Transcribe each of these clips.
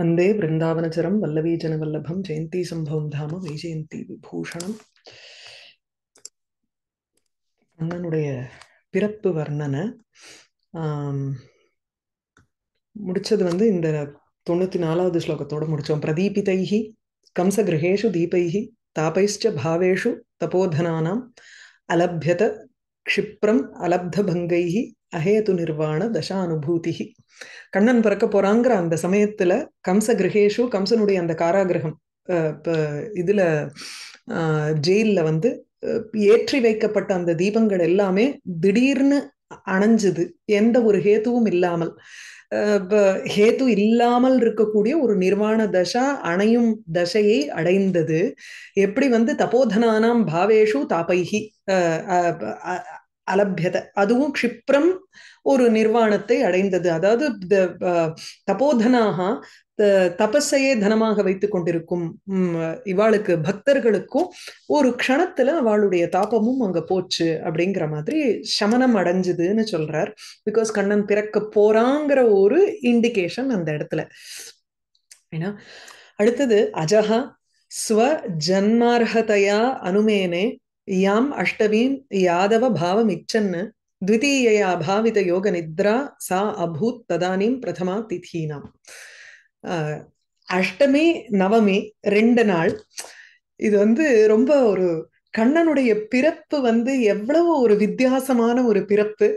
அந்தே பிருந்தாவனச்சரம் வல்லவீஜனவல்லபம் ஜெயந்தி சம்பவம் தாம வைஜெயந்தி விபூஷணம் அண்ணனுடைய பிறப்பு வர்ணனை முடிச்சது வந்து இந்த தொண்ணூத்தி நாலாவது ஸ்லோகத்தோட முடிச்சோம் பிரதீபிதைஹி கம்சகிரகேஷு தீபைஹி தாபைஷ்ட பாவேஷு தபோதனானாம் அலபியத க்ஷிப்ரம் அலப்தபங்கைஹி அஹேது நிர்வாண தசானுபூதி கண்ணன் பிறக்க போறாங்கிற அந்த சமயத்துல கம்ச கிரகேஷு கம்சனுடைய அந்த காராகிரகம் இதுல ஜெயில வந்து ஏற்றி வைக்கப்பட்ட அந்த தீபங்கள் எல்லாமே திடீர்னு அணைஞ்சுது எந்த ஒரு ஹேத்துவும் இல்லாமல் ஹேத்து இல்லாமல் இருக்கக்கூடிய ஒரு நிர்வாண தசா அணையும் தசையை அடைந்தது எப்படி வந்து தபோதனானாம் பாவேஷு தாபைஹி அலபியத அதுவும் க்ஷிப்ரம் ஒரு நிர்வாணத்தை அடைந்தது அதாவது தபோதனாக தபஸையே தனமாக வைத்து கொண்டிருக்கும் இவாளுக்கு பக்தர்களுக்கும் ஒரு க்ஷணத்துல அவளுடைய தாபமும் அங்க போச்சு அப்படிங்கிற மாதிரி சமனம் அடைஞ்சுதுன்னு சொல்றார் பிகாஸ் கண்ணன் பிறக்க போறாங்கிற ஒரு இண்டிகேஷன் அந்த இடத்துல ஏன்னா அடுத்தது அஜஹா ஸ்வ ஜன்மார்ஹதையா அனுமேனே யாம் அஷ்டவீம் யாதவ பாவம் இச்சன்னு த்விதீயா அபாவித யோக நித்ரா சா அபூத் ததானீம் பிரதமா திதீனாம் அஷ்டமி நவமி ரெண்டு நாள் இது வந்து ரொம்ப ஒரு கண்ணனுடைய பிறப்பு வந்து எவ்வளவு ஒரு வித்தியாசமான ஒரு பிறப்பு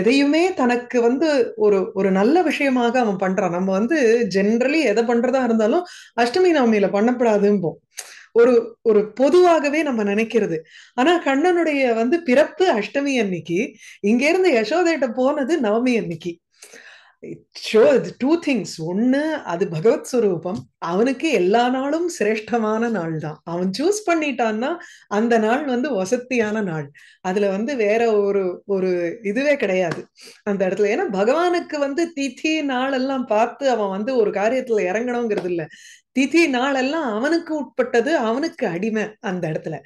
எதையுமே தனக்கு வந்து ஒரு ஒரு நல்ல விஷயமாக அவன் பண்றான் நம்ம வந்து ஜென்ரலி எதை பண்றதா இருந்தாலும் அஷ்டமி நவமியில பண்ணப்படாதும்போம் ஒரு ஒரு பொதுவாகவே நம்ம நினைக்கிறது ஆனா கண்ணனுடைய வந்து பிறப்பு அஷ்டமி அன்னைக்கு இங்க இருந்து யசோதையிட்ட போனது நவமி அன்னைக்கு டூ திங்ஸ் அது பகவத் ஸ்வரூபம் அவனுக்கு எல்லா நாளும் சிரேஷ்டமான நாள் தான் அவன் சூஸ் பண்ணிட்டான்னா அந்த நாள் வந்து வசத்தியான நாள் அதுல வந்து வேற ஒரு ஒரு இதுவே கிடையாது அந்த இடத்துல ஏன்னா பகவானுக்கு வந்து தித்தி நாள் எல்லாம் பார்த்து அவன் வந்து ஒரு காரியத்துல இறங்கணுங்கிறது இல்லை திதி நாளெல்லாம் அவனுக்கு உட்பட்டது அவனுக்கு அடிமை அந்த இடத்துல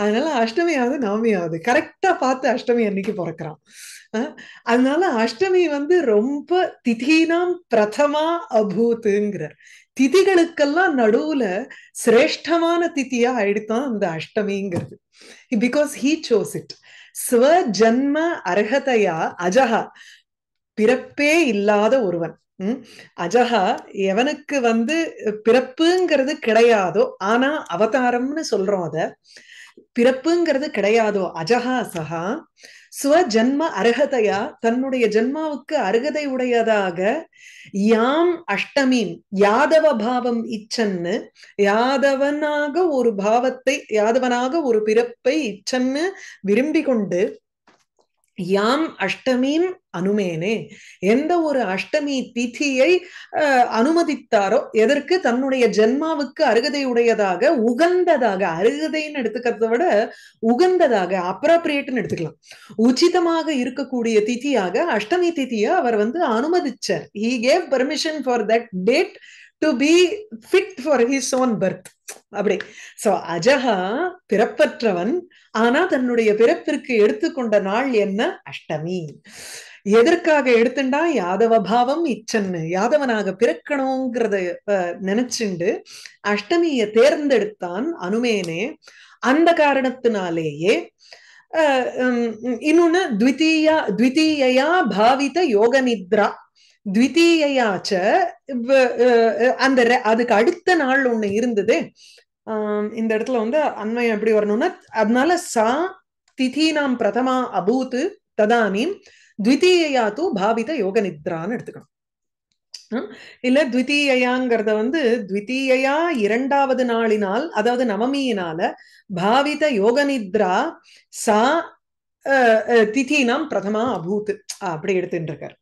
அதனால அஷ்டமியாவது நவமியாவது கரெக்டா பார்த்து அஷ்டமி அன்னைக்கு பிறக்கிறான் அதனால அஷ்டமி வந்து ரொம்ப திதினாம் பிரதமா அபூத்துங்கிறார் திதிகளுக்கெல்லாம் நடுவுல சிரேஷ்டமான திதியா ஆயிடுத்தான் அந்த அஷ்டமிங்கிறது பிகாஸ் ஹீ சோஸ் இட் ஸ்வ ஜன்ம அர்ஹதையா அஜஹா பிறப்பே இல்லாத ஒருவன் உம் அஜஹா எவனுக்கு வந்து பிறப்புங்கிறது கிடையாதோ ஆனா அவதாரம்னு சொல்றோம் அத பிறப்புங்கிறது கிடையாதோ அஜஹா சஹா ஸ்வஜன்ம அருகதையா தன்னுடைய ஜென்மாவுக்கு அருகதை உடையதாக யாம் அஷ்டமீன் யாதவ பாவம் இச்சன்னு யாதவனாக ஒரு பாவத்தை யாதவனாக ஒரு பிறப்பை இச்சன்னு விரும்பி கொண்டு யாம் அஷ்டமீம் அனுமேனே எந்த ஒரு அஷ்டமி திதியை அனுமதித்தாரோ எதற்கு தன்னுடைய ஜென்மாவுக்கு அருகதை உடையதாக உகந்ததாக அருகதைன்னு எடுத்துக்கிறத விட உகந்ததாக அப்ராப்ரியேட்னு எடுத்துக்கலாம் உச்சிதமாக இருக்கக்கூடிய திதியாக அஷ்டமி திதியை அவர் வந்து அனுமதிச்சார் he gave permission for that date to be fit for his own birth அப்படி சோ அஜகா பிறப்பற்றவன் ஆனா தன்னுடைய பிறப்பிற்கு எடுத்துக்கொண்ட நாள் என்ன அஷ்டமி எதற்காக எடுத்துண்டா யாதவ பாவம் இச்சன்னு யாதவனாக பிறக்கணுங்கிறத நினைச்சுண்டு அஷ்டமிய தேர்ந்தெடுத்தான் அனுமேனே அந்த காரணத்தினாலேயே இன்னொன்னு த்விதீயா த்விதீயா பாவித யோக நித்ரா த்விதீயாச்ச அந்த அதுக்கு அடுத்த நாள் ஒண்ணு இருந்தது இந்த இடத்துல வந்து அண்மையம் எப்படி வரணும்னா அதனால சா திதி நாம் பிரதமா அபூத்து ததானீம் த்விதீயா தூ பாவித யோக நித்ரான்னு எடுத்துக்கணும் இல்ல த்விதீயாங்கிறத வந்து த்விதீயா இரண்டாவது நாளினால் அதாவது நவமியினால பாவித யோக நித்ரா சா திதி நாம் பிரதமா அபூத் அப்படி எடுத்துட்டு இருக்காரு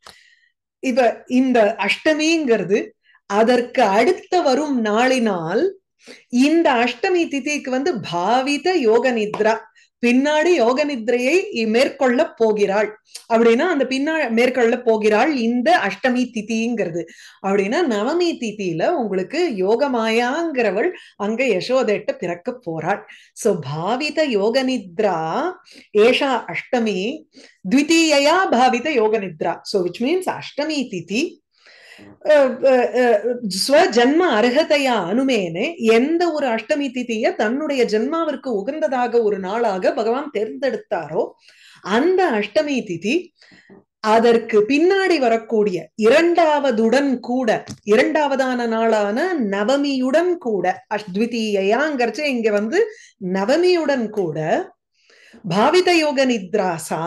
இப்ப இந்த அஷ்டமிங்கிறது அதற்கு அடுத்த வரும் நாளினால் இந்த அஷ்டமி திதிக்கு வந்து பாவித யோக நித்ரா பின்னாடி யோக நித்ரையை மேற்கொள்ள போகிறாள் அப்படின்னா அந்த பின்னா மேற்கொள்ள போகிறாள் இந்த அஷ்டமி திதிங்கிறது அப்படின்னா நவமி திதியில உங்களுக்கு யோகமாயாங்கிறவள் அங்க யசோதைட்ட பிறக்க போறாள் சோ பாவித யோக நித்ரா ஏஷா அஷ்டமி த்விதீயா பாவித யோக நித்ரா சோ விச் மீன்ஸ் அஷ்டமி திதி ஸ்வஜன்ம அர்ஹதையா அனுமேனே எந்த ஒரு அஷ்டமி திதிய தன்னுடைய ஜென்மாவிற்கு உகந்ததாக ஒரு நாளாக பகவான் தேர்ந்தெடுத்தாரோ அந்த அஷ்டமி திதி அதற்கு பின்னாடி வரக்கூடிய இரண்டாவதுடன் கூட இரண்டாவதான நாளான நவமியுடன் கூட அஷ்வித்தீயாங்கிறச்சு இங்க வந்து நவமியுடன் கூட பாவித யோக நித்ராசா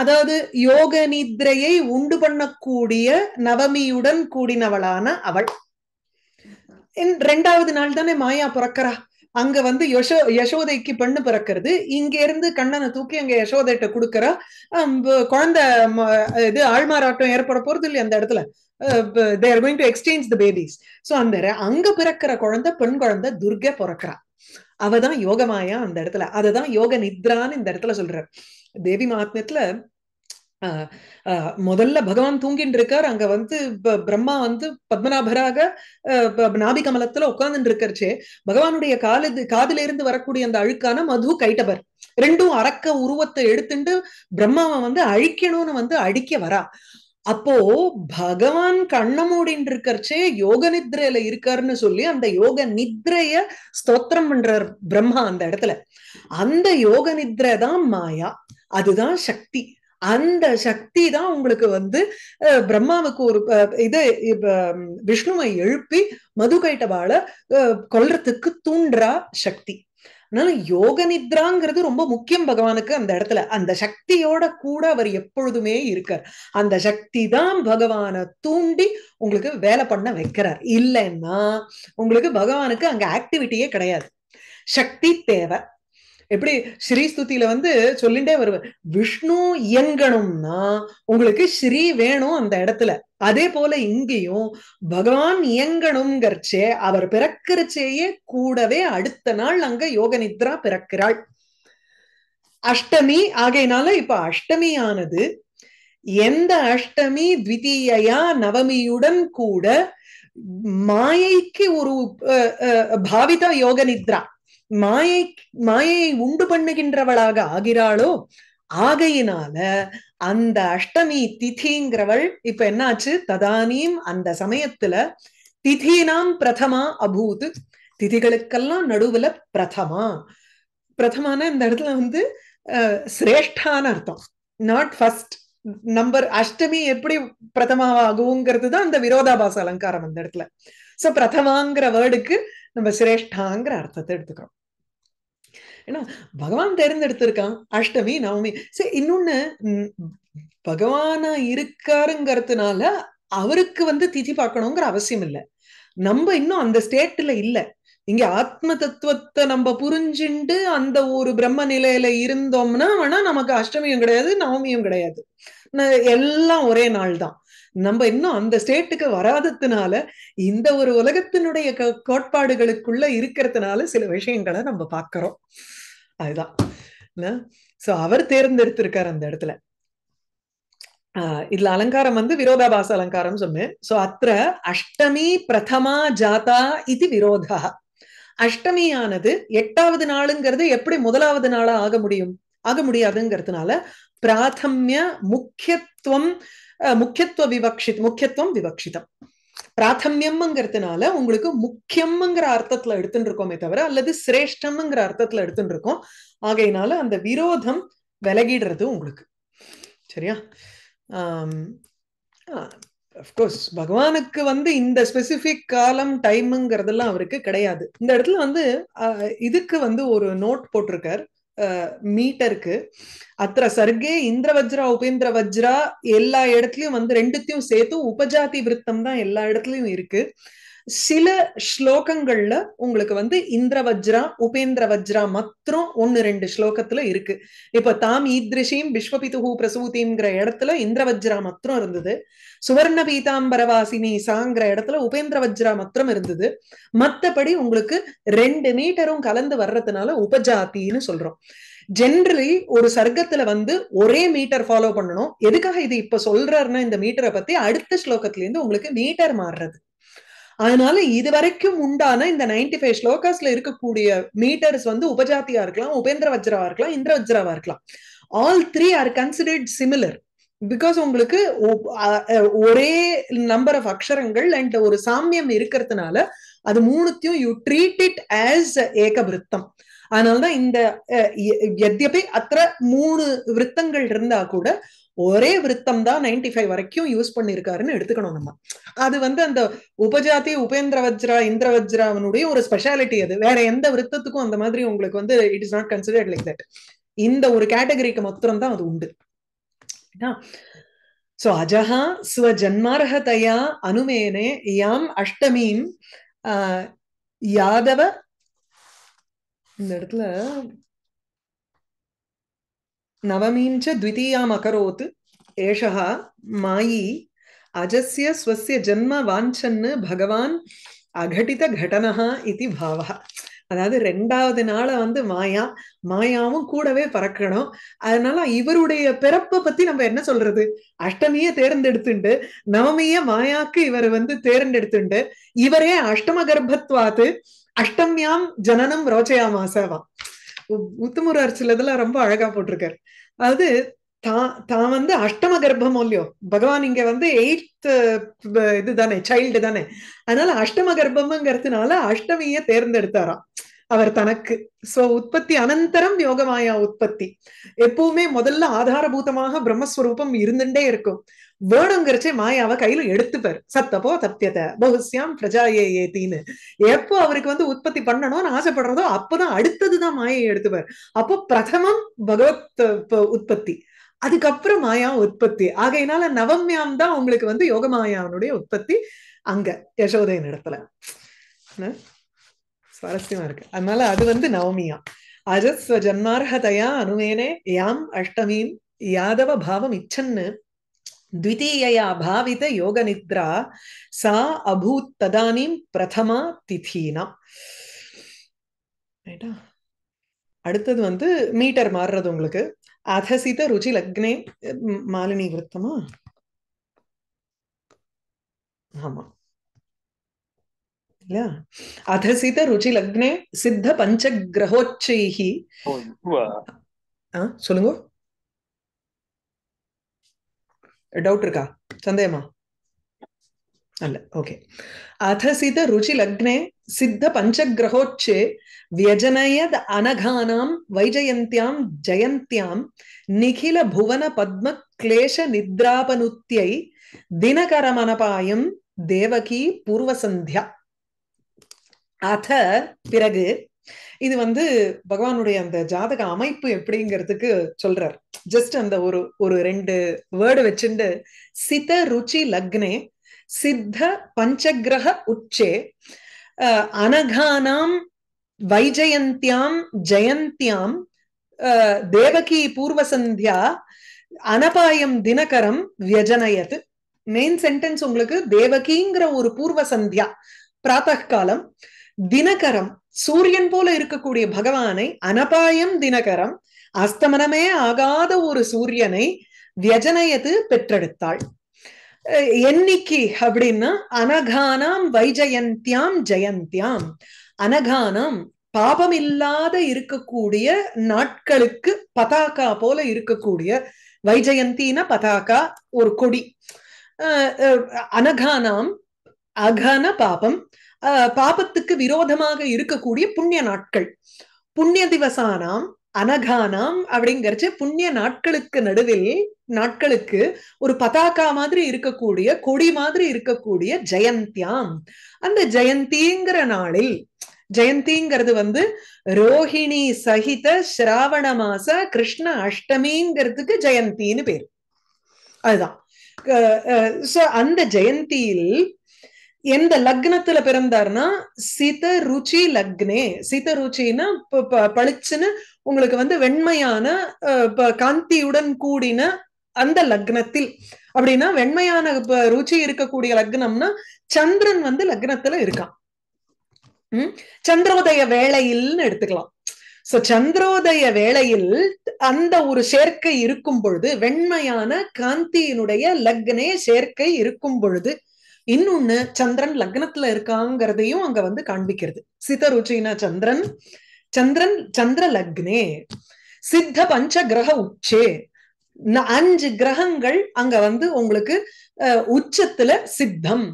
அதாவது யோக நித்ரையை உண்டு பண்ணக்கூடிய நவமியுடன் கூடினவளான அவள் ரெண்டாவது நாள் தானே மாயா பிறக்கிறா அங்க வந்து யசோ யசோதைக்கு பெண்ணு பிறக்கிறது இங்க இருந்து கண்ணனை தூக்கி அங்க யசோதைட்ட கொடுக்கறா குழந்தை இது ஆழ்மாராட்டம் ஏற்பட போறது இல்லையா அந்த இடத்துல there going to exchange the babies so அந்த அங்க பிறக்கிற குழந்தை பெண் குழந்தை துர்கை பிறக்கிறா அவதான் யோகமாயா அந்த இடத்துல அததான் யோக நித்ரான்னு இந்த இடத்துல சொல்றாரு தேவி மகாத்மியத்துல முதல்ல பகவான் தூங்கிட்டு இருக்கார் அங்க வந்து பிரம்மா வந்து பத்மநாபராக நாபி கமலத்துல உட்கார்ந்துட்டு இருக்கிறச்சே பகவானுடைய காலது காதில இருந்து வரக்கூடிய அந்த அழுக்கான மது கைட்டவர் ரெண்டும் அரக்க உருவத்தை எடுத்துட்டு பிரம்மாவை வந்து அழிக்கணும்னு வந்து அடிக்க வரா அப்போ பகவான் கண்ண மூடின் இருக்கிறச்சே யோக நித்ரையில இருக்காருன்னு சொல்லி அந்த யோக நித்ரைய ஸ்தோத்திரம் பண்றார் பிரம்மா அந்த இடத்துல அந்த யோக நித்ரை தான் மாயா அதுதான் சக்தி அந்த சக்தி தான் உங்களுக்கு வந்து பிரம்மாவுக்கு ஒரு இது விஷ்ணுவை எழுப்பி மது கொல்றதுக்கு தூண்டுறா சக்தி அதனால யோக நித்ராங்கிறது ரொம்ப முக்கியம் பகவானுக்கு அந்த இடத்துல அந்த சக்தியோட கூட அவர் எப்பொழுதுமே இருக்கார் அந்த சக்தி தான் பகவானை தூண்டி உங்களுக்கு வேலை பண்ண வைக்கிறார் இல்லைன்னா உங்களுக்கு பகவானுக்கு அங்க ஆக்டிவிட்டியே கிடையாது சக்தி தேவை எப்படி ஸ்ரீஸ்துதியில வந்து சொல்லிட்டே வருவேன் விஷ்ணு இயங்கணும்னா உங்களுக்கு ஸ்ரீ வேணும் அந்த இடத்துல அதே போல இங்கேயும் பகவான் இயங்கணுங்கிறச்சே அவர் பிறக்கிறச்சேயே கூடவே அடுத்த நாள் அங்க யோக நித்ரா பிறக்கிறாள் அஷ்டமி ஆகையினால இப்ப அஷ்டமியானது எந்த அஷ்டமி த்விதீயா நவமியுடன் கூட மாயைக்கு ஒரு பாவிதா யோக நித்ரா மாயை மாயையை உண்டு பண்ணுகின்றவளாக ஆகிறாளோ ஆகையினால அந்த அஷ்டமி திதிங்கிறவள் இப்ப என்னாச்சு ததானியும் அந்த சமயத்துல திதினாம் பிரதமா அபூத் திதிகளுக்கெல்லாம் நடுவுல பிரதமா பிரதமான இந்த இடத்துல வந்து சிரேஷ்டான அர்த்தம் நாட் ஃபர்ஸ்ட் நம்பர் அஷ்டமி எப்படி பிரதமாவாகுங்கிறது தான் அந்த விரோதாபாச அலங்காரம் அந்த இடத்துல சோ பிரதமாங்கிற வேர்டுக்கு நம்ம சிரேஷ்டாங்கிற அர்த்தத்தை எடுத்துக்கிறோம் ஏன்னா பகவான் தேர்ந்தெடுத்திருக்கான் அஷ்டமி நவமி சரி இன்னொன்னு பகவானா இருக்காருங்கிறதுனால அவருக்கு வந்து திதி பார்க்கணுங்கிற அவசியம் இல்லை நம்ம இன்னும் அந்த ஸ்டேட்ல இல்லை இங்க ஆத்ம தத்துவத்தை நம்ம புரிஞ்சுண்டு அந்த ஒரு பிரம்ம நிலையில இருந்தோம்னா வேணா நமக்கு அஷ்டமியும் கிடையாது நவமியும் கிடையாது எல்லாம் ஒரே நாள் தான் நம்ம இன்னும் அந்த ஸ்டேட்டுக்கு வராததுனால இந்த ஒரு உலகத்தினுடைய கோட்பாடுகளுக்குள்ள இருக்கிறதுனால சில விஷயங்களை நம்ம பாக்குறோம் அதுதான் சோ அவர் தேர்ந்தெடுத்திருக்கார் அந்த இடத்துல இதுல அலங்காரம் வந்து விரோதாபாச அலங்காரம் சொன்னேன் சோ அத்த அஷ்டமி பிரதமா ஜாதா இது விரோதா அஷ்டமியானது எட்டாவது நாளுங்கிறது எப்படி முதலாவது நாளா ஆக முடியும் ஆக முடியாதுங்கிறதுனால பிராதமிய முக்கியத்துவம் முக்கியத்துவ விவக்ஷித் முக்கியத்துவம் விவக்ஷிதம் பிராத்தமியம்ங்கிறதுனால உங்களுக்கு முக்கியம்ங்கிற அர்த்தத்துல எடுத்துட்டு இருக்கோமே தவிர அல்லது சிரேஷ்டம்ங்கிற அர்த்தத்துல எடுத்துட்டு இருக்கோம் ஆகையினால அந்த விரோதம் விலகிடுறது உங்களுக்கு சரியா அஃப்கோர்ஸ் பகவானுக்கு வந்து இந்த ஸ்பெசிபிக் காலம் டைமுங்கிறதெல்லாம் அவருக்கு கிடையாது இந்த இடத்துல வந்து இதுக்கு வந்து ஒரு நோட் போட்டிருக்கார் மீட்டருக்கு அத்த சர்க்கே இந்திரவஜ்ரா உபேந்திர வஜ்ரா எல்லா இடத்துலயும் வந்து ரெண்டுத்தையும் சேர்த்து உபஜாதி விருத்தம் தான் எல்லா இடத்துலயும் இருக்கு சில ஸ்லோகங்கள்ல உங்களுக்கு வந்து இந்திர வஜ்ரா உபேந்திர வஜ்ரா மாத்திரம் ஒன்னு ரெண்டு ஸ்லோகத்துல இருக்கு இப்ப தாம் ஈத்ரிஷீம் விஸ்வபிதுகு பிரசூதிங்கிற இடத்துல இந்திர வஜ்ரா மாத்திரம் இருந்தது சுவர்ண பீதாம்பரவாசினி சாங்கிற இடத்துல உபேந்திர வஜ்ரா மாத்திரம் இருந்தது மத்தபடி உங்களுக்கு ரெண்டு மீட்டரும் கலந்து வர்றதுனால உபஜாத்தின்னு சொல்றோம் ஜென்ரலி ஒரு சர்க்கத்துல வந்து ஒரே மீட்டர் ஃபாலோ பண்ணணும் எதுக்காக இது இப்ப சொல்றாருன்னா இந்த மீட்டரை பத்தி அடுத்த ஸ்லோகத்துல இருந்து உங்களுக்கு மீட்டர் மாறுறது அதனால இது வரைக்கும் உண்டான இந்த நைன்டி ஃபைவ் ஸ்லோகாஸ்ல இருக்கக்கூடிய மீட்டர்ஸ் வந்து உபஜாத்தியா இருக்கலாம் உபேந்திர வஜ்ராவா இருக்கலாம் இந்திர வஜ்ராவா இருக்கலாம் all three are considered similar because உங்களுக்கு ஒரே நம்பர் ஆஃப் அக்ஷரங்கள் அண்ட் ஒரு சாமியம் இருக்கிறதுனால அது மூணுத்தையும் யூ ட்ரீட் இட் ஆஸ் ஏகபிருத்தம் அதனாலதான் இந்த எத்யபி அத்த மூணு விருத்தங்கள் இருந்தா கூட ஒரே விருத்தம் தான் நைன்டி ஃபைவ் வரைக்கும் யூஸ் பண்ணிருக்காருன்னு எடுத்துக்கணும் நம்ம அது வந்து அந்த உபஜாதி உபேந்திர வஜ்ரா இந்திர வஜ்ராவனுடைய ஒரு ஸ்பெஷாலிட்டி அது வேற எந்த விருத்தத்துக்கும் அந்த மாதிரி உங்களுக்கு வந்து it is not considered like that இந்த ஒரு கேட்டகரிக்கு மாத்திரம் தான் அது உண்டு சோ அஜஹா ஜன்மார்ஹதையா அனுமேனே யாம் அஷ்டமீம் யாதவ இந்த இடத்துல நவமீஞ்ச த்விதீயாம் அகரோத் ஏஷா மாயி அஜஸ்ய ஸ்வசிய ஜென்ம வாஞ்சன்னு பகவான் அகட்டித கடனஹா இது பாவா அதாவது ரெண்டாவது நாளை வந்து மாயா மாயாவும் கூடவே பறக்கணும் அதனால இவருடைய பிறப்பை பத்தி நம்ம என்ன சொல்றது அஷ்டமிய தேர்ந்தெடுத்துண்டு நவமிய மாயாக்கு இவர் வந்து தேர்ந்தெடுத்துண்டு இவரே அஷ்டம கர்ப்பத்வாத்து அஷ்டமியாம் ஜனனம் ரோச்சயாமாசவா உத்தமூர் அர்ச்சிலதுல ரொம்ப அழகா போட்டிருக்காரு அதாவது தான் தான் வந்து அஷ்டம இல்லையோ பகவான் இங்க வந்து எயித் இது தானே சைல்டு தானே அதனால அஷ்டம கர்ப்பம்ங்கிறதுனால அஷ்டமிய தேர்ந்தெடுத்தாராம் அவர் தனக்கு சோ உற்பத்தி அனந்தரம் யோகமாயா உற்பத்தி எப்பவுமே முதல்ல ஆதாரபூதமாக பிரம்மஸ்வரூபம் இருந்துட்டே இருக்கும் வேணுங்கிறச்சே மாயாவை கையில எடுத்துப்பாரு சத்தப்போ தத்தியத ஏ பிரஜாயே ஏத்தின்னு எப்போ அவருக்கு வந்து உற்பத்தி பண்ணணும்னு ஆசைப்படுறதோ அப்பதான் அடுத்ததுதான் மாயை எடுத்துப்பார் அப்போ பிரதமம் பகவத் உற்பத்தி அதுக்கப்புறம் மாயா உற்பத்தி ஆகையினால நவம்யாம் தான் உங்களுக்கு வந்து யோகமாயாவனுடைய உற்பத்தி அங்க யசோதையின் இடத்துல சுவாரஸ்யமா இருக்கு அதனால அது வந்து நவமியா அஜஸ்வ ஜன்மார்ஹதையா அனுமேனே யாம் அஷ்டமீம் யாதவ பாவம் இச்சன்னு द्वितीयया भावित யோக நித்ரா सा அபூத் तदानीं प्रथमा திதீனா அடுத்தது வந்து மீட்டர் மாறுறது உங்களுக்கு அதசித ருச்சி லக்னே மாலினி விருத்தமா ஆமா अथ सित ருச்சி லக்னே சித்த पंच ग्रहोच्चैः சொல்லுங்க டவுட் இருக்கா சந்தேகமா அல்ல ஓகே அதசித ருச்சி லக்னே சித்த பஞ்சகிரகோச்சே வியஜனயத் அனகானாம் வைஜயந்தியாம் ஜெயந்தியாம் நிகில புவன பத்ம கிளேஷ நித்ராபனுத்தியை தினகரமனபாயம் தேவகி பூர்வசந்தியா அத பிறகு இது வந்து பகவானுடைய அந்த ஜாதக அமைப்பு எப்படிங்கிறதுக்கு சொல்றார் ஜஸ்ட் அந்த ஒரு ஒரு ரெண்டு வேர்டு வச்சுண்டு சித ருச்சி லக்னே சித்த பஞ்சகிரக உச்சே அனகானாம் வைஜயந்தியாம் ஜெயந்தியாம் தேவகி பூர்வசந்தியா அனபாயம் தினகரம் வியஜனயது மெயின் சென்டென்ஸ் உங்களுக்கு தேவகிங்கிற ஒரு பூர்வ சந்தியா பிராத்தகாலம் காலம் தினகரம் சூரியன் போல இருக்கக்கூடிய பகவானை அனபாயம் தினகரம் அஸ்தமனமே ஆகாத ஒரு சூரியனை வியஜனயது பெற்றெடுத்தாள் என்னைக்கு அப்படின்னா அனகானாம் வைஜயந்தியாம் ஜெயந்தியாம் அனகானாம் பாபம் இல்லாத இருக்கக்கூடிய நாட்களுக்கு பதாகா போல இருக்கக்கூடிய வைஜயந்தின பதாகா ஒரு கொடி அனகானாம் அகன பாபம் பாபத்துக்கு விரோதமாக இருக்கக்கூடிய புண்ணிய நாட்கள் புண்ணிய திவசானாம் அனகானாம் அப்படிங்கிறச்சு புண்ணிய நாட்களுக்கு நடுவில் நாட்களுக்கு ஒரு பதாக்கா மாதிரி இருக்கக்கூடிய கொடி மாதிரி இருக்கக்கூடிய ஜெயந்தியாம் அந்த ஜெயந்திங்கிற நாளில் ஜெயந்திங்கிறது வந்து ரோஹிணி சகித ஸ்ராவண மாச கிருஷ்ண அஷ்டமிங்கிறதுக்கு ஜெயந்தின்னு பேர் அதுதான் அந்த ஜெயந்தியில் எந்த லக்னத்துல பிறந்தார்னா சித ருச்சி லக்னே சித ருச்சின்னா பளிச்சுன்னு உங்களுக்கு வந்து வெண்மையான காந்தியுடன் கூடின அந்த லக்னத்தில் அப்படின்னா வெண்மையான ருச்சி இருக்கக்கூடிய லக்னம்னா சந்திரன் வந்து லக்னத்துல இருக்கான் உம் சந்திரோதய வேளையில்னு எடுத்துக்கலாம் சோ சந்திரோதய வேளையில் அந்த ஒரு சேர்க்கை இருக்கும் பொழுது வெண்மையான காந்தியினுடைய லக்னே சேர்க்கை இருக்கும் பொழுது இன்னொன்னு சந்திரன் லக்னத்துல இருக்காங்கிறதையும் அங்க வந்து காண்பிக்கிறது சித ருச்சினா சந்திரன் சந்திரன் சந்திர லக்னே சித்த பஞ்ச கிரக உச்சே அஞ்சு கிரகங்கள் அங்க வந்து உங்களுக்கு உச்சத்துல சித்தம்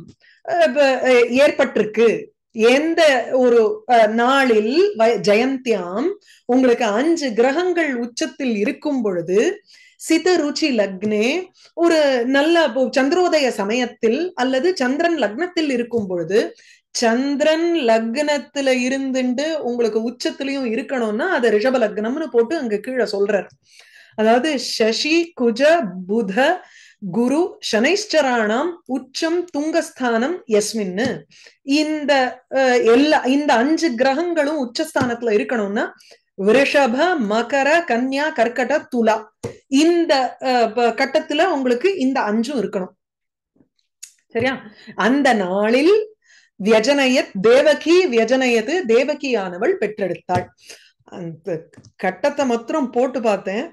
ஏற்பட்டிருக்கு எந்த ஒரு நாளில் ஜெயந்தியாம் உங்களுக்கு அஞ்சு கிரகங்கள் உச்சத்தில் இருக்கும் பொழுது சித ருச்சி லக்னே ஒரு நல்ல சந்திரோதய சமயத்தில் அல்லது சந்திரன் லக்னத்தில் இருக்கும் பொழுது சந்திரன் லக்னத்துல இருந்துட்டு உங்களுக்கு உச்சத்திலையும் இருக்கணும்னா அத ரிஷப லக்னம்னு போட்டு அங்க கீழே சொல்றார் அதாவது சசி குஜ புத குரு சனைஸ்டரானாம் உச்சம் துங்கஸ்தானம் எஸ்மின்னு இந்த எல்லா இந்த அஞ்சு கிரகங்களும் உச்சஸ்தானத்துல இருக்கணும்னா விருஷப மகர கன்யா கர்கட துலா இந்த கட்டத்துல உங்களுக்கு இந்த அஞ்சும் இருக்கணும் சரியா அந்த நாளில் வியஜனயத் தேவகி வியஜனயத்து தேவகியானவள் பெற்றெடுத்தாள் அந்த கட்டத்தை மாத்திரம் போட்டு பார்த்தேன்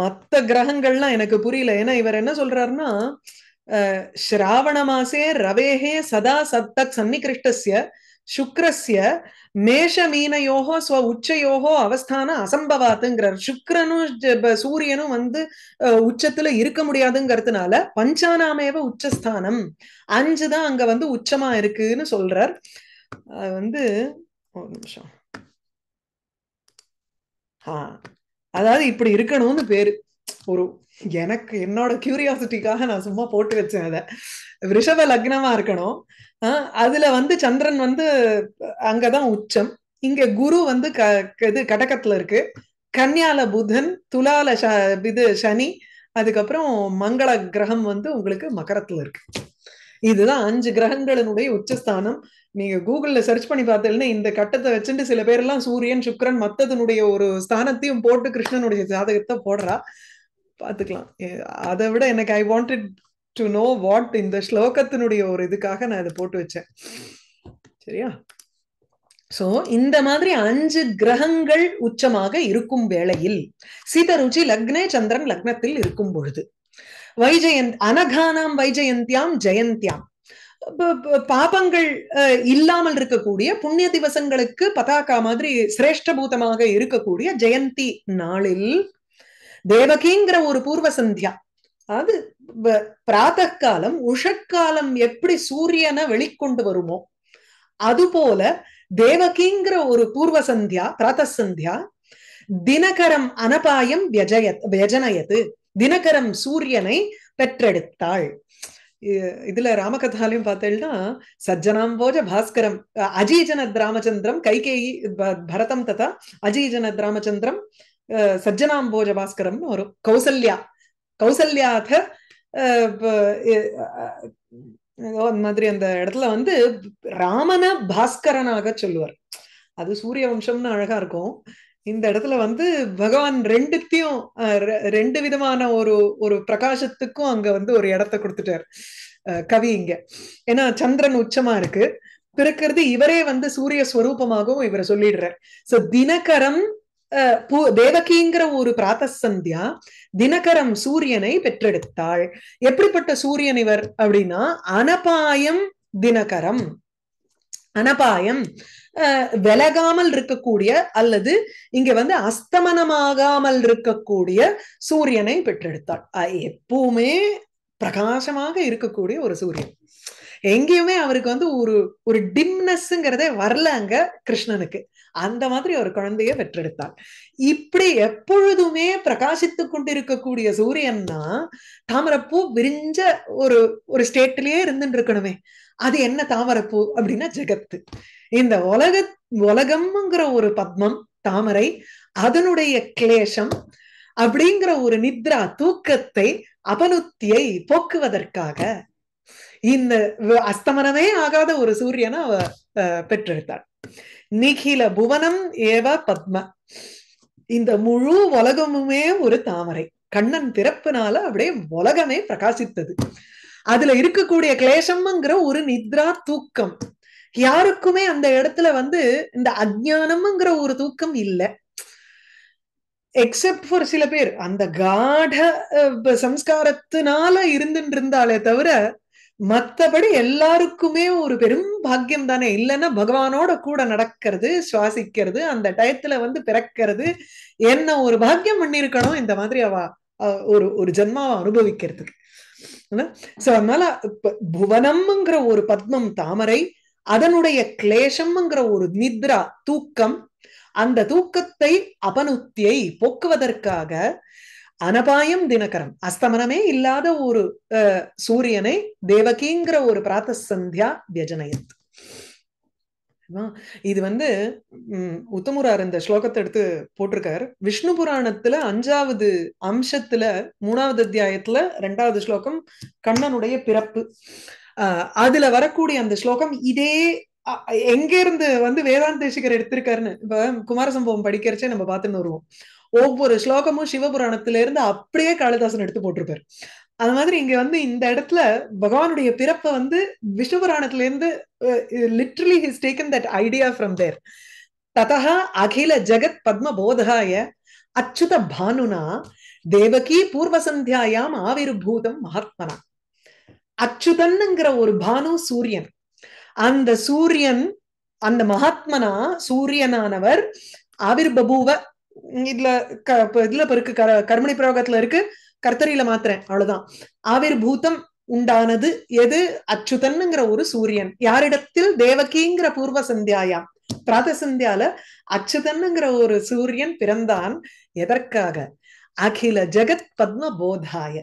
மத்த கிரகங்கள்லாம் எனக்கு புரியல ஏன்னா இவர் என்ன சொல்றாருன்னா ஸ்ராவண மாசே ரவேகே சதா சத்தத் சன்னிகிருஷ்டசிய சுக்ரஸ்ய மீனையோகோ ஸ்வ உச்சையோகோ அவஸ்தான அசம்பவாத்துங்கிறார் சுக்ரனும் சூரியனும் வந்து உச்சத்துல இருக்க முடியாதுங்கிறதுனால பஞ்சானாமேவ உச்சஸ்தானம் அஞ்சு தான் அங்க வந்து உச்சமா இருக்குன்னு சொல்றார் அது வந்து ஒரு நிமிஷம் ஆ அதாவது இப்படி இருக்கணும்னு பேரு ஒரு எனக்கு என்னோட கியூரியாசிட்டிக்காக நான் சும்மா போட்டு வச்சேன் அதை ரிஷப லக்னமா இருக்கணும் அதுல வந்து சந்திரன் வந்து அங்கதான் உச்சம் இங்க குரு வந்து க இது கடக்கத்துல இருக்கு கன்னியால புதன் துலால இது சனி அதுக்கப்புறம் மங்கள கிரகம் வந்து உங்களுக்கு மகரத்துல இருக்கு இதுதான் அஞ்சு கிரகங்களினுடைய உச்சஸ்தானம் நீங்க கூகுள்ல சர்ச் பண்ணி பார்த்தீங்கன்னா இந்த கட்டத்தை வச்சுட்டு சில பேர் எல்லாம் சூரியன் சுக்ரன் மத்ததனுடைய ஒரு ஸ்தானத்தையும் போட்டு கிருஷ்ணனுடைய ஜாதகத்தை போடுறா பாத்துக்கலாம் அதை விட எனக்கு I wanted to know what இந்த ஸ்லோகத்தினுடைய ஒரு இதுக்காக நான் இதை போட்டு வச்சேன் சரியா சோ இந்த மாதிரி அஞ்சு கிரகங்கள் உச்சமாக இருக்கும் வேளையில் சீதருச்சி லக்னே சந்திரன் லக்னத்தில் இருக்கும் பொழுது வைஜயந்த் அனகானாம் வைஜயந்தியாம் ஜெயந்தியாம் பாபங்கள் இல்லாமல் இருக்கக்கூடிய புண்ணிய திவசங்களுக்கு பதாக்கா மாதிரி சிரேஷ்டபூதமாக இருக்கக்கூடிய ஜெயந்தி நாளில் தேவகிங்கிற ஒரு பூர்வ சந்தியா அது பிராத காலம் உஷக்காலம் எப்படி சூரியனை வெளிக்கொண்டு வருமோ அதுபோல தேவகிங்கிற ஒரு பூர்வ சந்தியா பிராத சந்தியா தினகரம் அனபாயம் வியஜனயது தினகரம் சூரியனை பெற்றெடுத்தாள் இதுல ராமகதாலையும் பார்த்தேன்னா போஜ பாஸ்கரம் அஜீஜனத் ராமச்சந்திரம் கைகேயி பரதம் ததா அஜீஜனத் ராமச்சந்திரம் சஜ்ஜனாம் போஜ பாஸ்கரம்னு வரும் கௌசல்யா கௌசல்யாக ஏதோ அந்த மாதிரி அந்த இடத்துல வந்து ராமன பாஸ்கரனாக சொல்லுவார் அது சூரிய வம்சம்னு அழகா இருக்கும் இந்த இடத்துல வந்து பகவான் ரெண்டுத்தையும் ரெண்டு விதமான ஒரு ஒரு பிரகாசத்துக்கும் அங்க வந்து ஒரு இடத்த கொடுத்துட்டார் கவி இங்க ஏன்னா சந்திரன் உச்சமா இருக்கு பிறக்கிறது இவரே வந்து சூரிய ஸ்வரூபமாகவும் இவரை சொல்லிடுறார் சோ தினகரம் தேவகிங்கிற ஒரு பிராத்த சந்தியா தினகரம் சூரியனை பெற்றெடுத்தாள் எப்படிப்பட்ட சூரியன் இவர் அப்படின்னா அனபாயம் தினகரம் அனபாயம் விலகாமல் இருக்கக்கூடிய அல்லது இங்க வந்து அஸ்தமனமாகாமல் இருக்கக்கூடிய சூரியனை பெற்றெடுத்தாள் எப்பவுமே பிரகாசமாக இருக்கக்கூடிய ஒரு சூரியன் எங்கேயுமே அவருக்கு வந்து ஒரு ஒரு டிம்னஸ்ங்கிறதே வரல அங்க கிருஷ்ணனுக்கு அந்த மாதிரி ஒரு குழந்தைய பெற்றெடுத்தாள் இப்படி எப்பொழுதுமே பிரகாசித்துக் கொண்டிருக்கக்கூடிய சூரியன்னா தாமரப்பூ விரிஞ்ச ஒரு ஒரு ஸ்டேட்லயே இருந்துட்டு இருக்கணுமே அது என்ன தாமரப்பூ அப்படின்னா ஜெகத்து இந்த உலக உலகம்ங்கிற ஒரு பத்மம் தாமரை அதனுடைய கிளேஷம் அப்படிங்கிற ஒரு நித்ரா தூக்கத்தை அபலுத்தியை போக்குவதற்காக இந்த அஸ்தமனமே ஆகாத ஒரு சூரியனை அவ பெற்றெடுத்தாள் நிகில புவனம் ஏவ பத்ம இந்த முழு உலகமுமே ஒரு தாமரை கண்ணன் பிறப்புனால அப்படியே உலகமே பிரகாசித்தது அதுல இருக்கக்கூடிய கிளேசம்ங்கிற ஒரு நித்ரா தூக்கம் யாருக்குமே அந்த இடத்துல வந்து இந்த அஜானம்ங்கிற ஒரு தூக்கம் இல்லை எக்ஸப்ட் ஃபார் சில பேர் அந்த காட சம்ஸ்காரத்தினால இருந்துட்டு இருந்தாலே தவிர மத்தபடி எல்லாருக்குமே ஒரு பெரும் பாக்கியம் தானே இல்லைன்னா பகவானோட கூட நடக்கிறது சுவாசிக்கிறது அந்த டயத்துல வந்து பிறக்கிறது என்ன ஒரு பாக்கியம் பண்ணிருக்கணும் இந்த மாதிரி அவ ஒரு ஒரு ஜென்மாவை அனுபவிக்கிறதுக்கு சோ அதனால புவனம்ங்கிற ஒரு பத்மம் தாமரை அதனுடைய கிளேஷம்ங்கிற ஒரு நித்ரா தூக்கம் அந்த தூக்கத்தை அபனுத்தியை போக்குவதற்காக அனபாயம் தினகரம் அஸ்தமனமே இல்லாத ஒரு சூரியனை தேவகிங்கிற ஒரு பிராத்த சந்தியா வியஜனயத் இது வந்து உம் உத்தமுரார் இந்த ஸ்லோகத்தை எடுத்து போட்டிருக்கார் விஷ்ணு புராணத்துல அஞ்சாவது அம்சத்துல மூணாவது அத்தியாயத்துல ரெண்டாவது ஸ்லோகம் கண்ணனுடைய பிறப்பு அஹ் அதுல வரக்கூடிய அந்த ஸ்லோகம் இதே எங்க இருந்து வந்து வேதாந்தேசிகர் எடுத்திருக்காருன்னு இப்ப குமாரசம்பவம் படிக்கிறச்சே நம்ம பார்த்துன்னு வருவோம் ஒவ்வொரு ஸ்லோகமும் சிவபுராணத்துல இருந்து அப்படியே காளிதாசன் எடுத்து போட்டிருப்பாரு அது மாதிரி இங்க வந்து இந்த இடத்துல பகவானுடைய பிறப்பை வந்து விஷ்ணு புராணத்துல இருந்து literally his taken that idea from there ததா அகில ஜெகத் பத்ம போதகாய அச்சுத பானுனா தேவகி பூர்வ சந்தியாயாம் ஆவிர்பூதம் மகாத்மனா அச்சுதன்னுங்கிற ஒரு பானு சூரியன் அந்த சூரியன் அந்த மகாத்மனா சூரியனானவர் ஆவிர்பபூவ இதுல இதுல இருக்கு கர்மணி பிரயோகத்துல இருக்கு கர்த்தரியில மாத்திரேன் அவ்வளவுதான் பூத்தம் உண்டானது எது அச்சுதன்ங்கிற ஒரு சூரியன் யாரிடத்தில் தேவகிங்கிற பூர்வ சந்தியாயாம் பிராத சந்தியால அச்சுதன்ங்கிற ஒரு சூரியன் பிறந்தான் எதற்காக அகில ஜெகத் பத்ம போதாய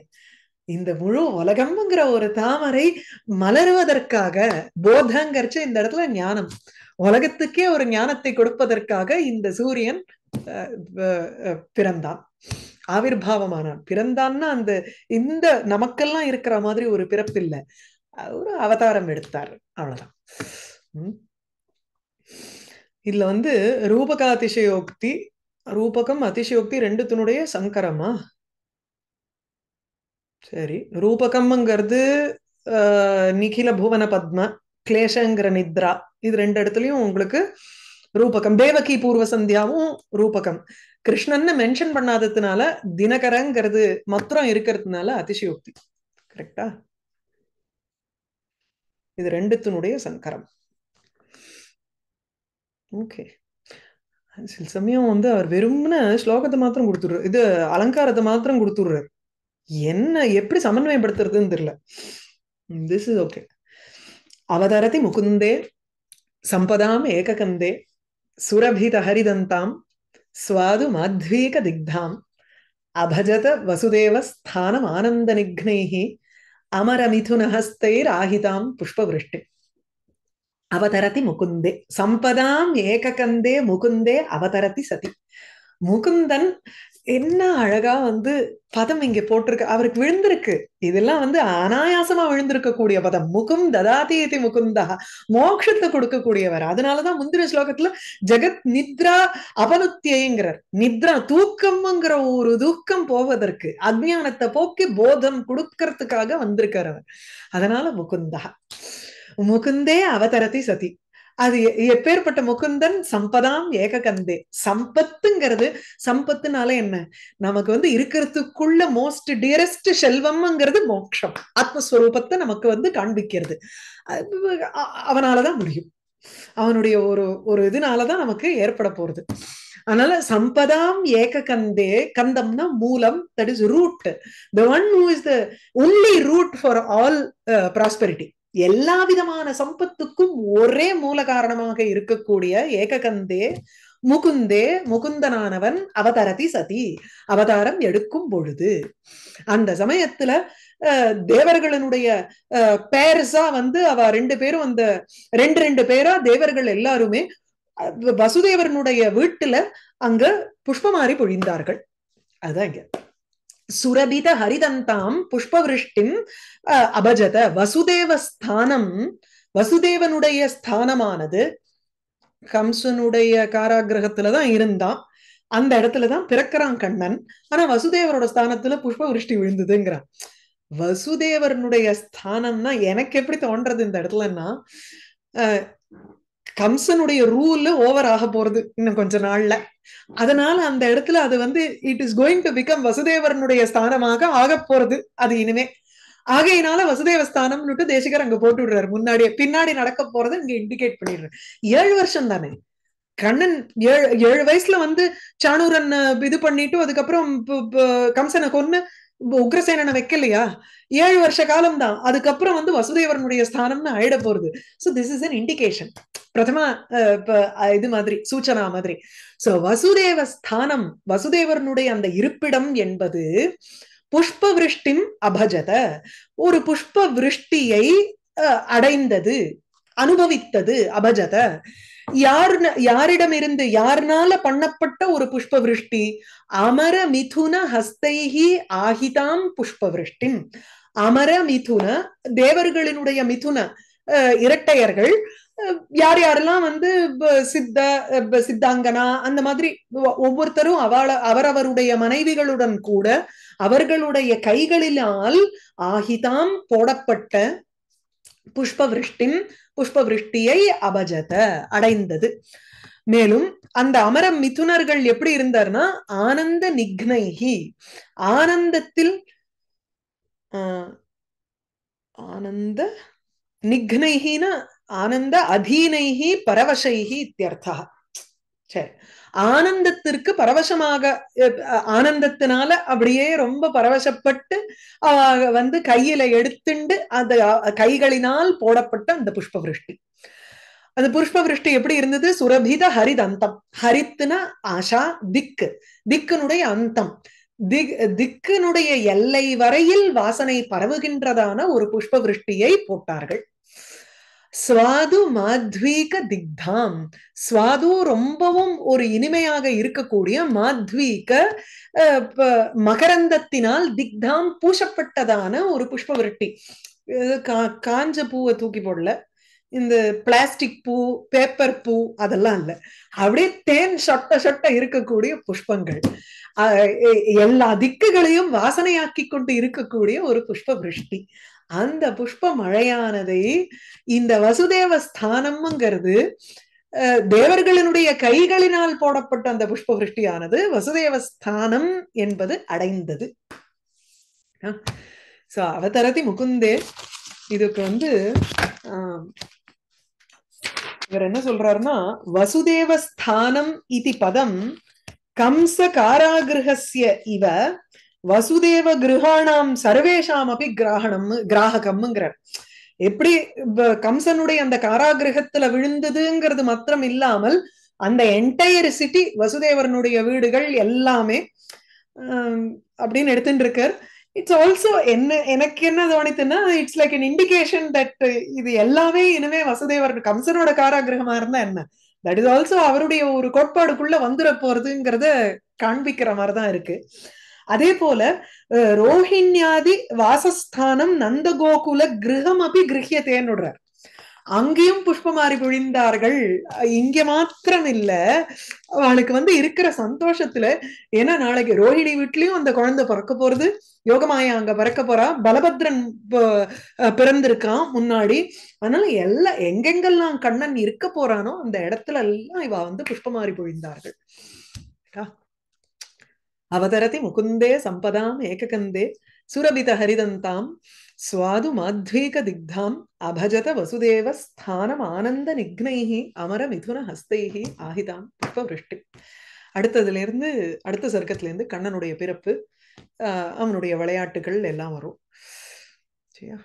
இந்த முழு உலகம்ங்கிற ஒரு தாமரை மலருவதற்காக போதங்கரிச்சு இந்த இடத்துல ஞானம் உலகத்துக்கே ஒரு ஞானத்தை கொடுப்பதற்காக இந்த சூரியன் பிறந்தான் பாவமானான் பிறந்தான்னா அந்த இந்த நமக்கெல்லாம் இருக்கிற மாதிரி ஒரு பிறப்பு இல்லை ஒரு அவதாரம் எடுத்தார் அவ்வளவுதான் இதுல வந்து ரூபக அதிசயோக்தி ரூபகம் அதிசயோக்தி ரெண்டுத்தினுடைய சங்கரமா சரி ரூபகம்ங்கிறது நிகில புவன பத்ம கிளேசங்கிற நித்ரா இது ரெண்டு இடத்துலயும் உங்களுக்கு ரூபகம் தேவகி பூர்வ சந்தியாவும் ரூபகம் கிருஷ்ணன் மென்ஷன் பண்ணாததுனால தினகரங்கிறது மத்திரம் இருக்கிறதுனால அதிசயோக்தி கரெக்டா இது ரெண்டுத்தினுடைய சங்கரம் ஓகே சில சமயம் வந்து அவர் வெறும்னு ஸ்லோகத்தை மாத்திரம் கொடுத்துடுறாரு இது அலங்காரத்தை மாத்திரம் கொடுத்துடுறாரு என்ன எப்படி சமன்வயப்படுத்துறதுன்னு தெரியல திஸ் இஸ் ஓகே அவதாரத்தை முகுந்தே సంపదాం ఏకకందే సురభిత హరిదంతాం స్వాదు మాధ్వీక దిగ్ధాం అభజత వసుదేవ స్థానం ఆనంద నిఘ్నై అమరమిథున హస్తైరాహితాం పుష్పవృష్టి అవతరతి ముకుందే సంపదాం ఏకకందే ముకుందే అవతరతి సతి ముకుందన్ என்ன அழகா வந்து பதம் இங்க போட்டிருக்கு அவருக்கு விழுந்திருக்கு இதெல்லாம் வந்து அனாயாசமா விழுந்திருக்க கூடிய பதம் முகம் ததாதீதி முகுந்தா மோட்சத்தை கொடுக்கக்கூடியவர் அதனாலதான் முந்திர ஸ்லோகத்துல ஜெகத் நித்ரா அபலுத்தியங்கிறார் நித்ரா தூக்கம்ங்கிற ஒரு தூக்கம் போவதற்கு அஜானத்தை போக்கி போதம் கொடுக்கறதுக்காக வந்திருக்கார் அவர் அதனால முகுந்தா முகுந்தே அவதரத்தை சதி அது எப்பேற்பட்ட முகுந்தன் சம்பதாம் ஏககந்தே சம்பத்துங்கிறது சம்பத்துனால என்ன நமக்கு வந்து இருக்கிறதுக்குள்ள மோஸ்ட் டியரஸ்ட் செல்வம்ங்கிறது மோட்சம் ஆத்மஸ்வரூபத்தை நமக்கு வந்து காண்பிக்கிறது அவனாலதான் முடியும் அவனுடைய ஒரு ஒரு இதனாலதான் நமக்கு ஏற்பட போறது அதனால சம்பதாம் ஏக கந்தே கந்தம்னா மூலம் that is root the one who is the only root for all prosperity எல்லா விதமான சம்பத்துக்கும் ஒரே மூல காரணமாக இருக்கக்கூடிய ஏககந்தே முகுந்தே முகுந்தனானவன் அவதாரதி சதி அவதாரம் எடுக்கும் பொழுது அந்த சமயத்துல தேவர்களினுடைய பேரஸா வந்து அவ ரெண்டு பேரும் அந்த ரெண்டு ரெண்டு பேரா தேவர்கள் எல்லாருமே வசுதேவனுடைய வீட்டுல அங்க புஷ்பமாரி பொழிந்தார்கள் அதுதான் இங்க சுரபித ஹரிதந்தாம் புஷ்பவிருஷ்டிம் அபஜத வசுதேவ ஸ்தானம் வசுதேவனுடைய ஸ்தானமானது கம்சனுடைய காராகிரகத்துலதான் இருந்தான் அந்த இடத்துலதான் பிறக்கிறான் கண்ணன் ஆனா வசுதேவரோட ஸ்தானத்துல புஷ்ப விருஷ்டி விழுந்ததுங்கிறான் வசுதேவனுடைய ஸ்தானம்னா எனக்கு எப்படி தோன்றது இந்த இடத்துலன்னா கம்சனுடைய ரூல் ஓவர் ஆக போறது இன்னும் கொஞ்ச நாள்ல அதனால அந்த இடத்துல அது வந்து it is going to become வசுதேவரனுடைய ஸ்தானமாக ஆக போறது அது இனிமே ஆகையினால வசுதேவ ஸ்தானம்னுட்டு தேசிகர் அங்க போட்டு விடுறாரு முன்னாடியே பின்னாடி நடக்க போறதை இங்க இண்டிகேட் பண்ணிடுறாரு ஏழு வருஷம் தானே கண்ணன் ஏழு ஏழு வயசுல வந்து சானூரன் இது பண்ணிட்டு அதுக்கப்புறம் கம்சனை கொன்னு உக்ரசேனனை வைக்கலையா ஏழு வருஷ காலம் தான் அதுக்கப்புறம் வந்து வசுதேவனுடைய ஸ்தானம்னு ஆயிட போறது so this is an indication பிரதம இது மாதிரி சூச்சனா மாதிரி சோ வசுதேவ ஸ்தானம் வசுதேவனுடைய அந்த இருப்பிடம் என்பது புஷ்ப விருஷ்டிம் அபஜத ஒரு புஷ்ப விருஷ்டியை அடைந்தது அனுபவித்தது அபஜத யார் யாரிடமிருந்து யாருனால பண்ணப்பட்ட ஒரு புஷ்ப விருஷ்டி அமர மிதுன ஹஸ்தைஹி ஆகிதாம் புஷ்ப விருஷ்டி அமர மிதுன தேவர்களினுடைய மிதுன இரட்டையர்கள் யார் யாரெல்லாம் வந்து சித்த சித்தாங்கனா அந்த மாதிரி ஒவ்வொருத்தரும் அவள அவரவருடைய மனைவிகளுடன் கூட அவர்களுடைய கைகளினால் ஆகிதாம் போடப்பட்ட புஷ்பவிருஷ்டிம் புஷ்பவிருஷ்டியை அபஜத அடைந்தது மேலும் அந்த அமர மிதுனர்கள் எப்படி இருந்தார்னா ஆனந்த நிக்னைகி ஆனந்தத்தில் ஆனந்த நிக்னைகின ஆனந்த அதீனைகி பரவசைகி இத்தியர்த்தா சரி ஆனந்தத்திற்கு பரவசமாக ஆனந்தத்தினால அப்படியே ரொம்ப பரவசப்பட்டு வந்து கையில எடுத்துண்டு அந்த கைகளினால் போடப்பட்ட அந்த புஷ்ப விருஷ்டி அந்த புஷ்ப விருஷ்டி எப்படி இருந்தது சுரபித ஹரிதந்தம் அந்தம் ஆஷா திக்கு திக்குனுடைய அந்தம் திக் திக்கினுடைய எல்லை வரையில் வாசனை பரவுகின்றதான ஒரு புஷ்ப விருஷ்டியை போட்டார்கள் சுவாது மாத்வீக திக்தாம் சுவாது ரொம்பவும் ஒரு இனிமையாக இருக்கக்கூடிய மாத்வீக மகரந்தத்தினால் திக்தாம் பூசப்பட்டதான ஒரு புஷ்ப விரட்டி காஞ்ச பூவை தூக்கி போடல இந்த பிளாஸ்டிக் பூ பேப்பர் பூ அதெல்லாம் இல்லை அப்படியே தேன் சொட்ட சொட்ட இருக்கக்கூடிய புஷ்பங்கள் எல்லா திக்குகளையும் வாசனையாக்கி கொண்டு இருக்கக்கூடிய ஒரு புஷ்ப விருஷ்டி அந்த புஷ்ப மழையானதை இந்த வசுதேவ ஸ்தானம்ங்கிறது தேவர்களினுடைய கைகளினால் போடப்பட்ட அந்த புஷ்ப விருஷ்டியானது வசுதேவ ஸ்தானம் என்பது அடைந்தது சோ அவதரதி முகுந்தே இதுக்கு வந்து இவர் என்ன சொல்றாருன்னா வசுதேவ ஸ்தானம் இது பதம் கம்ச காராகிருகசிய இவ வசுதேவ கிரகாணாம் சர்வேஷாம் அப்படி கிராகணம் கிராககம்ங்கிறார் எப்படி கம்சனுடைய அந்த காராகிரகத்துல விழுந்ததுங்கிறது மாத்திரம் இல்லாமல் அந்த என்டையர் சிட்டி வசுதேவனுடைய வீடுகள் எல்லாமே அப்படின்னு எடுத்துட்டு இருக்கார் இட்ஸ் ஆல்சோ என்ன எனக்கு என்ன தோணித்துன்னா it's like an indication that இது எல்லாமே இனிமே வசுதேவர் கம்சனோட காராகிரகமா இருந்தா என்ன தட் இஸ் ஆல்சோ அவருடைய ஒரு கோட்பாடுக்குள்ள வந்துட போறதுங்கிறத காண்பிக்கிற மாதிரிதான் இருக்கு அதே போல ரோஹிணியாதி வாசஸ்தானம் நந்த கோகுல கிரகம் அப்படி கிரகியத்தேன்னு அங்கேயும் அங்கேயும் புஷ்பமாரி பொழிந்தார்கள் இங்க மாத்திரம் இல்ல அவளுக்கு வந்து இருக்கிற சந்தோஷத்துல ஏன்னா நாளைக்கு ரோஹிணி வீட்லயும் அந்த குழந்தை பிறக்க போறது யோகமாயா அங்க பிறக்க போறா பலபத்ரன் பிறந்திருக்கான் முன்னாடி அதனால எல்லா எங்கெங்கெல்லாம் கண்ணன் இருக்க போறானோ அந்த இடத்துல எல்லாம் இவா வந்து புஷ்பமாரி பொழிந்தார்கள் அவதரதி முகுந்தே சம்பதாம் ஏககந்தே சுரபித ஹரிதந்தாம் சுவாது மாத்வீக திக்தாம் அபஜத வசுதேவ ஸ்தானம் ஆனந்த நிக்னைஹி அமர மிதுன ஹஸ்தைஹி ஆகிதாம் புஷ்ப விருஷ்டி அடுத்ததுல இருந்து அடுத்த சர்க்கத்துல இருந்து கண்ணனுடைய பிறப்பு அவனுடைய விளையாட்டுகள் எல்லாம் வரும் சரியா